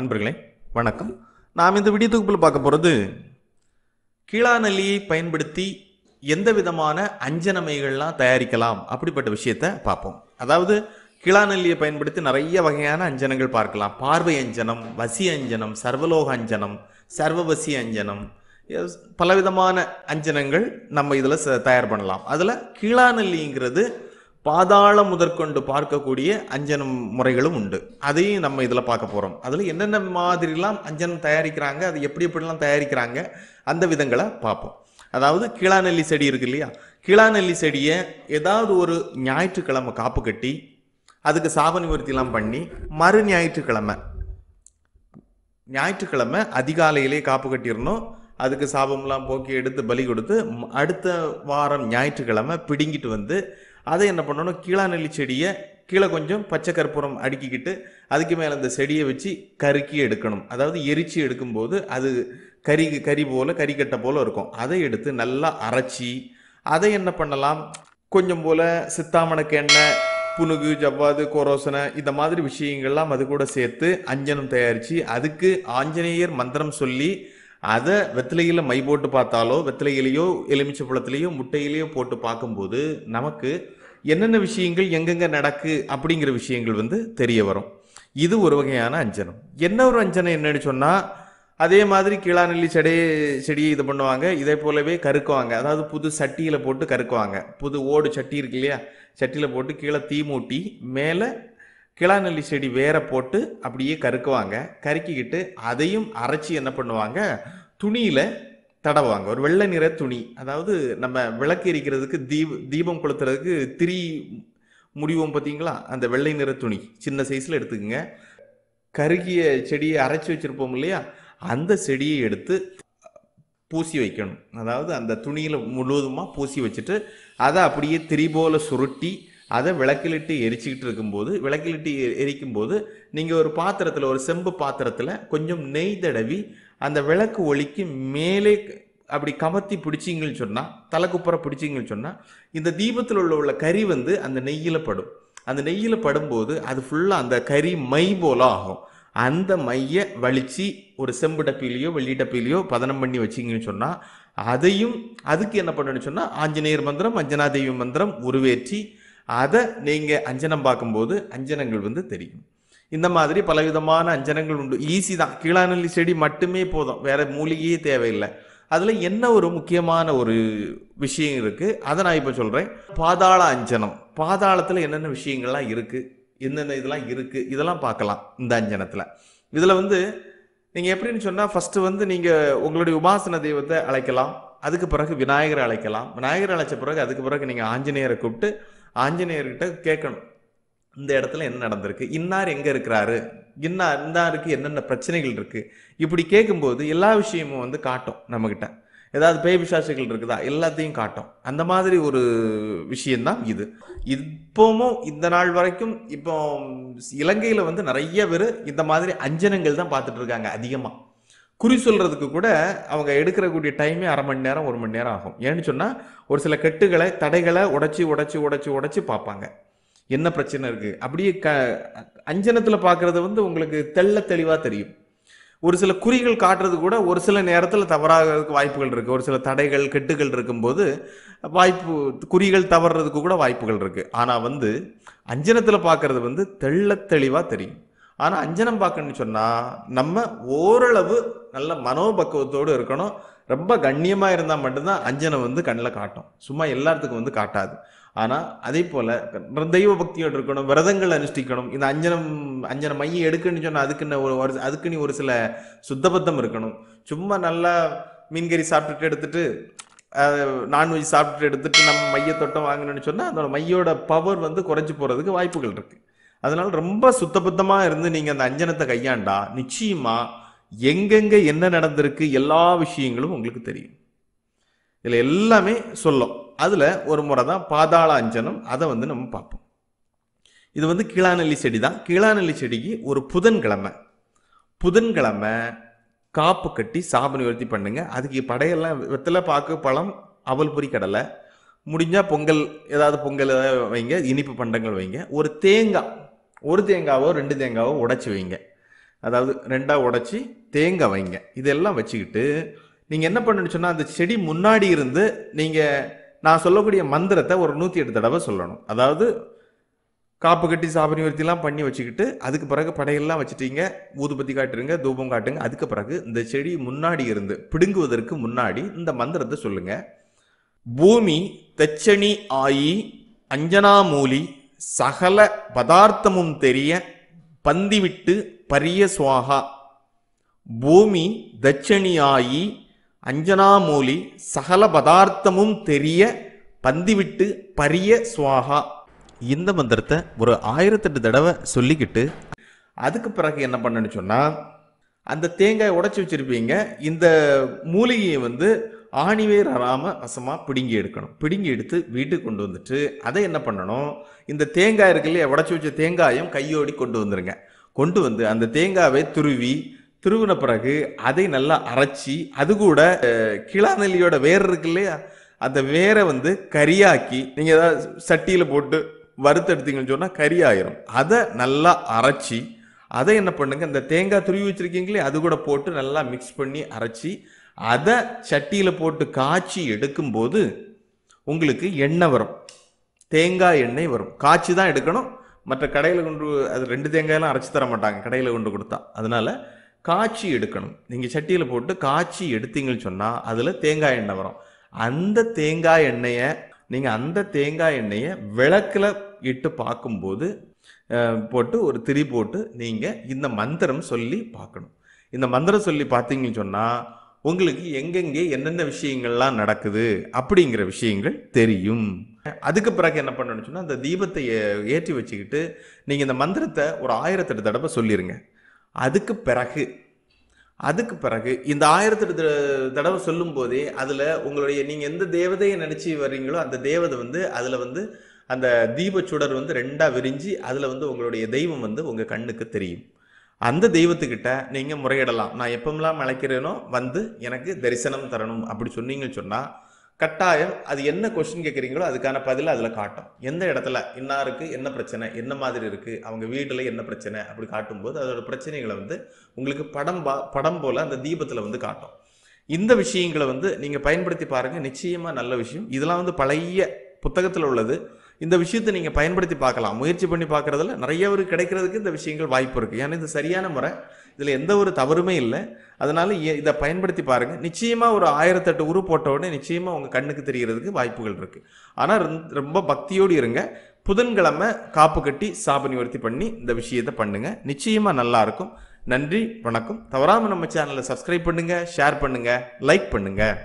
அன்பர்களே வணக்கம் நாம் இந்த விடிய தொகுப்பில் பார்க்க போகிறது கீழாநெல்லியை பயன்படுத்தி எந்த விதமான அஞ்சனமைகள்லாம் தயாரிக்கலாம் அப்படிப்பட்ட விஷயத்த பார்ப்போம் அதாவது கிளாநெல்லியை பயன்படுத்தி நிறைய வகையான அஞ்சனங்கள் பார்க்கலாம் பார்வை அஞ்சனம் வசி அஞ்சனம் சர்வலோக அஞ்சனம் சர்வவசி அஞ்சனம் பலவிதமான அஞ்சனங்கள் நம்ம இதில் தயார் பண்ணலாம் அதில் கீழாநெல்லிங்கிறது பாதாளம் முதற்கொண்டு பார்க்கக்கூடிய அஞ்சனம் முறைகளும் உண்டு அதையும் நம்ம இதில் பார்க்க போகிறோம் அதில் என்னென்ன மாதிரிலாம் அஞ்சனம் தயாரிக்கிறாங்க அது எப்படி எப்படிலாம் தயாரிக்கிறாங்க அந்த விதங்களை பார்ப்போம் அதாவது கீழாநெல்லி செடி இருக்கு இல்லையா கீழாநெல்லி செடியை ஏதாவது ஒரு ஞாயிற்றுக்கிழமை காப்பு கட்டி அதுக்கு சாப உறுத்திலாம் பண்ணி மறு ஞாயிற்றுக்கிழமை ஞாயிற்றுக்கிழமை அதிகாலையிலே காப்பு கட்டிடணும் அதுக்கு சாபம்லாம் போக்கி எடுத்து பலி கொடுத்து அடுத்த வாரம் ஞாயிற்றுக்கிழமை பிடுங்கிட்டு வந்து அதை என்ன பண்ணணும் கீழாநெல்லி செடியை கீழே கொஞ்சம் பச்சை கற்பூரம் அடுக்கிக்கிட்டு அதுக்கு மேலே அந்த செடியை வச்சு கருக்கி எடுக்கணும் அதாவது எரிச்சு எடுக்கும்போது அது கறி கறி போல் கறிக்கட்டை போல் இருக்கும் அதை எடுத்து நல்லா அரைச்சி அதை என்ன பண்ணலாம் கொஞ்சம் போல் எண்ணெய் புனுகு ஜவ்வாது கோரோசனை இந்த மாதிரி விஷயங்கள்லாம் அது கூட சேர்த்து அஞ்சனம் தயாரித்து அதுக்கு ஆஞ்சநேயர் மந்திரம் சொல்லி அதை வெத்திலையில் மை போட்டு பார்த்தாலோ வெத்திலையிலேயோ எலுமிச்சை பழத்திலேயோ முட்டையிலேயோ போட்டு பார்க்கும்போது நமக்கு என்னென்ன விஷயங்கள் எங்கெங்க நடக்கு அப்படிங்கிற விஷயங்கள் வந்து தெரிய வரும் இது ஒரு வகையான அஞ்சனம் என்ன ஒரு அஞ்சனம் என்னன்னு சொன்னால் அதே மாதிரி கீழாநெல்லி செடி செடியை இது பண்ணுவாங்க இதே போலவே கருக்குவாங்க அதாவது புது சட்டியில் போட்டு கருக்குவாங்க புது ஓடு சட்டி இருக்கு இல்லையா சட்டியில் போட்டு கீழே தீ மூட்டி மேலே கிளாநெல்லி செடி வேற போட்டு அப்படியே கருக்குவாங்க கருக்கிக்கிட்டு அதையும் அரைச்சி என்ன பண்ணுவாங்க துணியில் தடவாங்க ஒரு வெள்ளை நிற துணி அதாவது நம்ம விளக்கு எரிக்கிறதுக்கு தீப தீபம் கொளுத்துறதுக்கு திரி முடிவோம் பார்த்தீங்களா அந்த வெள்ளை நிற துணி சின்ன சைஸில் எடுத்துக்கோங்க கருகிய செடியை அரைச்சி வச்சுருப்போம் இல்லையா அந்த செடியை எடுத்து பூசி வைக்கணும் அதாவது அந்த துணியில் முழுவதுமாக பூசி வச்சுட்டு அதை அப்படியே திரி போல் சுருட்டி அதை விளக்கிலிட்டு எரிச்சிக்கிட்டு இருக்கும்போது விளக்கிலிட்டு எரிக்கும் போது நீங்கள் ஒரு பாத்திரத்தில் ஒரு செம்பு பாத்திரத்தில் கொஞ்சம் நெய் தடவி அந்த விளக்கு ஒளிக்கு மேலே அப்படி கமத்தி பிடிச்சிங்கன்னு சொன்னால் தலைக்குப்புற பிடிச்சிங்கன்னு சொன்னால் இந்த தீபத்தில் உள்ள உள்ள கறி வந்து அந்த நெய்யில் படும் அந்த நெய்யில் படும்போது அது ஃபுல்லாக அந்த கறி மை போல ஆகும் அந்த மையை வலிச்சு ஒரு செம்பு டப்பிலையோ வெள்ளி டப்பிலையோ பதனம் பண்ணி வச்சிங்கன்னு சொன்னால் அதையும் அதுக்கு என்ன பண்ணணும்னு சொன்னால் ஆஞ்சநேயர் மந்திரம் அஞ்சனாதேவி மந்திரம் உருவேற்றி அதை நீங்கள் அஞ்சனம் பார்க்கும்போது அஞ்சனங்கள் வந்து தெரியும் இந்த மாதிரி பலவிதமான அஞ்சனங்கள் உண்டு ஈஸி தான் கீழாநெல்லி செடி மட்டுமே போதும் வேற மூலிகையே தேவையில்லை அதில் என்ன ஒரு முக்கியமான ஒரு விஷயம் இருக்குது அதை நான் இப்போ சொல்கிறேன் பாதாள அஞ்சனம் பாதாளத்தில் என்னென்ன விஷயங்கள்லாம் இருக்குது என்னென்ன இதெல்லாம் இருக்குது இதெல்லாம் பார்க்கலாம் இந்த அஞ்சனத்தில் இதில் வந்து நீங்கள் எப்படின்னு சொன்னால் ஃபஸ்ட்டு வந்து நீங்கள் உங்களுடைய உபாசன தெய்வத்தை அழைக்கலாம் அதுக்கு பிறகு விநாயகரை அழைக்கலாம் விநாயகரை அழைச்ச பிறகு அதுக்கு பிறகு நீங்கள் ஆஞ்சநேயரை கூப்பிட்டு ஆஞ்சநேயர்கிட்ட கேட்கணும் இந்த இடத்துல என்ன நடந்திருக்கு இன்னார் எங்கே இருக்கிறாரு இன்னார் இன்னாருக்கு என்னென்ன பிரச்சனைகள் இருக்குது இப்படி கேட்கும்போது எல்லா விஷயமும் வந்து காட்டும் நம்மக்கிட்ட ஏதாவது பேய் பிசாசுகள் இருக்குதா எல்லாத்தையும் காட்டும் அந்த மாதிரி ஒரு விஷயம்தான் இது இப்போவும் இந்த நாள் வரைக்கும் இப்போ இலங்கையில் வந்து நிறைய பேர் இந்த மாதிரி அஞ்சனங்கள் தான் பார்த்துட்டு இருக்காங்க அதிகமாக குறி சொல்றதுக்கு கூட அவங்க எடுக்கிறக்கூடிய டைமே அரை மணி நேரம் ஒரு மணி நேரம் ஆகும் ஏன்னு சொன்னா ஒரு சில கெட்டுகளை தடைகளை உடைச்சி உடைச்சி உடைச்சி உடச்சி பார்ப்பாங்க என்ன பிரச்சனை இருக்கு அப்படியே க அஞ்சனத்துல பாக்குறது வந்து உங்களுக்கு தெள்ள தெளிவா தெரியும் ஒரு சில குறிகள் காட்டுறது கூட ஒரு சில நேரத்தில் தவறாகிறதுக்கு வாய்ப்புகள் இருக்குது ஒரு சில தடைகள் கெட்டுகள் இருக்கும்போது வாய்ப்பு குறிகள் தவறுறதுக்கு கூட வாய்ப்புகள் இருக்குது ஆனால் வந்து அஞ்சனத்தில் பார்க்குறது வந்து தெள்ள தெளிவாக தெரியும் ஆனால் அஞ்சனம் பார்க்கணும்னு சொன்னால் நம்ம ஓரளவு நல்ல மனோபக்குவத்தோடு இருக்கணும் ரொம்ப கண்ணியமாக இருந்தால் மட்டும்தான் அஞ்சனை வந்து கண்ணில் காட்டும் சும்மா எல்லாத்துக்கும் வந்து காட்டாது ஆனால் அதே போல் தெய்வ பக்தியோடு இருக்கணும் விரதங்கள் அனுஷ்டிக்கணும் இந்த அஞ்சனம் அஞ்சனை மையம் எடுக்குன்னு சொன்னால் அதுக்குன்னு ஒரு அதுக்குன்னு ஒரு சில சுத்தபத்தம் இருக்கணும் சும்மா நல்லா மீன்கறி சாப்பிட்டுட்டு எடுத்துட்டு நான்வெஜ் சாப்பிட்டுட்டு எடுத்துட்டு நம்ம மையத்தோட்டம் வாங்கணும்னு சொன்னால் அதோட மையோட பவர் வந்து குறைஞ்சி போகிறதுக்கு வாய்ப்புகள் இருக்குது அதனால் ரொம்ப சுத்தபத்தமாக இருந்து நீங்கள் அந்த அஞ்சனத்தை கையாண்டா நிச்சயமாக எங்கெங்க என்ன நடந்திருக்கு எல்லா விஷயங்களும் உங்களுக்கு தெரியும் இதில் எல்லாமே சொல்லும் அதில் ஒரு முறை தான் பாதாள அஞ்சனம் அதை வந்து நம்ம பார்ப்போம் இது வந்து கீழாநெல்லி செடி தான் கீழாநெல்லி செடிக்கு ஒரு புதன்கிழமை புதன்கிழமை காப்பு கட்டி சாபனை உயர்த்தி பண்ணுங்க அதுக்கு படையெல்லாம் வெத்தலை பாக்கு பழம் அவல் பொறி கடலை முடிஞ்சால் பொங்கல் ஏதாவது பொங்கல் ஏதாவது வைங்க இனிப்பு பண்டங்கள் வைங்க ஒரு தேங்காய் ஒரு தேங்காவோ ரெண்டு தேங்காவோ உடைச்சி வைங்க அதாவது ரெண்டாக உடச்சி தேங்காய் வைங்க இதெல்லாம் வச்சுக்கிட்டு நீங்கள் என்ன பண்ணணும்னு சொன்னால் அந்த செடி முன்னாடி இருந்து நீங்கள் நான் சொல்லக்கூடிய மந்திரத்தை ஒரு நூற்றி எட்டு தடவை சொல்லணும் அதாவது காப்பு கட்டி சாபரி வர்த்திலாம் பண்ணி வச்சுக்கிட்டு அதுக்கு பிறகு படையெல்லாம் வச்சுட்டீங்க ஊதுபத்தி காட்டுருங்க தூபம் காட்டுங்க அதுக்கு பிறகு இந்த செடி முன்னாடி இருந்து பிடுங்குவதற்கு முன்னாடி இந்த மந்திரத்தை சொல்லுங்க பூமி தச்சனி ஆயி அஞ்சனாமூலி சகல பதார்த்தமும் தெரிய பந்திவிட்டு பரியஸ்வாகா பூமி தட்சணியாயி அஞ்சனாமூலி சகல பதார்த்தமும் தெரிய பந்திவிட்டு பரிய சுவாகா இந்த மந்திரத்தை ஒரு ஆயிரத்தெட்டு தடவை சொல்லிக்கிட்டு அதுக்கு பிறகு என்ன பண்ணனு சொன்னால் அந்த தேங்காய் உடச்சி வச்சுருப்பீங்க இந்த மூலிகையை வந்து ஆணிவேர் அறாம வசமாக பிடுங்கி எடுக்கணும் பிடுங்கி எடுத்து வீட்டுக்கு கொண்டு வந்துட்டு அதை என்ன பண்ணணும் இந்த தேங்காய் இருக்கு இல்லையா உடச்சி வச்ச தேங்காயும் கையோடி கொண்டு வந்துருங்க கொண்டு வந்து அந்த தேங்காவை துருவி துருவின பிறகு அதை நல்லா அரைச்சி அது கூட கிளாநெல்லியோட வேர் இருக்கு இல்லையா அந்த வேரை வந்து கரியாக்கி நீங்க ஏதாவது சட்டியில போட்டு வறுத்து எடுத்தீங்கன்னு சொன்னா கறி ஆயிரும் அதை நல்லா அரைச்சி அதை என்ன பண்ணுங்க அந்த தேங்காய் துருவி வச்சிருக்கீங்களே அது கூட போட்டு நல்லா மிக்ஸ் பண்ணி அரைச்சி அதை சட்டியில் போட்டு காய்ச்சி எடுக்கும்போது உங்களுக்கு எண்ணெய் வரும் தேங்காய் எண்ணெய் வரும் காய்ச்சி தான் எடுக்கணும் மற்ற கடையில் கொண்டு அது ரெண்டு தேங்காயெல்லாம் அரைச்சி தர மாட்டாங்க கடையில் கொண்டு கொடுத்தா அதனால் காய்ச்சி எடுக்கணும் நீங்கள் சட்டியில் போட்டு காய்ச்சி எடுத்தீங்கன்னு சொன்னால் அதில் தேங்காய் எண்ணெய் வரும் அந்த தேங்காய் எண்ணெயை நீங்கள் அந்த தேங்காய் எண்ணெயை விளக்கில் இட்டு பார்க்கும்போது போட்டு ஒரு திரி போட்டு நீங்கள் இந்த மந்திரம் சொல்லி பார்க்கணும் இந்த மந்திரம் சொல்லி பார்த்தீங்கன்னு சொன்னால் உங்களுக்கு எங்கெங்கே என்னென்ன விஷயங்கள்லாம் நடக்குது அப்படிங்கிற விஷயங்கள் தெரியும் அதுக்கு பிறகு என்ன பண்ணணும்னு சொன்னால் அந்த தீபத்தை ஏற்றி வச்சுக்கிட்டு நீங்கள் இந்த மந்திரத்தை ஒரு ஆயிரத்தெட்டு தடவை சொல்லிடுங்க அதுக்கு பிறகு அதுக்கு பிறகு இந்த ஆயிரத்தெட்டு தடவை சொல்லும் போதே அதில் உங்களுடைய நீங்கள் எந்த தேவதையை நினச்சி வர்றீங்களோ அந்த தேவதை வந்து அதில் வந்து அந்த தீபச்சுடர் வந்து ரெண்டாக விரிஞ்சு அதில் வந்து உங்களுடைய தெய்வம் வந்து உங்கள் கண்ணுக்கு தெரியும் அந்த தெய்வத்துக்கிட்ட நீங்கள் முறையிடலாம் நான் எப்பமெல்லாம் அழைக்கிறேனோ வந்து எனக்கு தரிசனம் தரணும் அப்படி சொன்னீங்கன்னு சொன்னால் கட்டாயம் அது என்ன கொஸ்டின் கேட்குறீங்களோ அதுக்கான பதில் அதில் காட்டும் எந்த இடத்துல இன்னாருக்கு என்ன பிரச்சனை என்ன மாதிரி இருக்குது அவங்க வீட்டில் என்ன பிரச்சனை அப்படி காட்டும்போது அதோட பிரச்சனைகளை வந்து உங்களுக்கு படம் பா படம் போல் அந்த தீபத்தில் வந்து காட்டும் இந்த விஷயங்களை வந்து நீங்கள் பயன்படுத்தி பாருங்கள் நிச்சயமாக நல்ல விஷயம் இதெல்லாம் வந்து பழைய புத்தகத்தில் உள்ளது இந்த விஷயத்தை நீங்கள் பயன்படுத்தி பார்க்கலாம் முயற்சி பண்ணி பார்க்குறதுல நிறைய ஒரு கிடைக்கிறதுக்கு இந்த விஷயங்கள் வாய்ப்பு இருக்குது ஏன்னா இது சரியான முறை இதில் எந்த ஒரு தவறுமே இல்லை அதனால் இதை பயன்படுத்தி பாருங்கள் நிச்சயமாக ஒரு ஆயிரத்தெட்டு உரு போட்ட உடனே நிச்சயமாக உங்கள் கண்ணுக்கு தெரிகிறதுக்கு வாய்ப்புகள் இருக்குது ஆனால் ரொம்ப பக்தியோடு இருங்க புதன்கிழமை காப்பு கட்டி சாப நிவர்த்தி பண்ணி இந்த விஷயத்தை பண்ணுங்கள் நிச்சயமாக நல்லாயிருக்கும் நன்றி வணக்கம் தவறாமல் நம்ம சேனலை சப்ஸ்கிரைப் பண்ணுங்கள் ஷேர் பண்ணுங்கள் லைக் பண்ணுங்கள்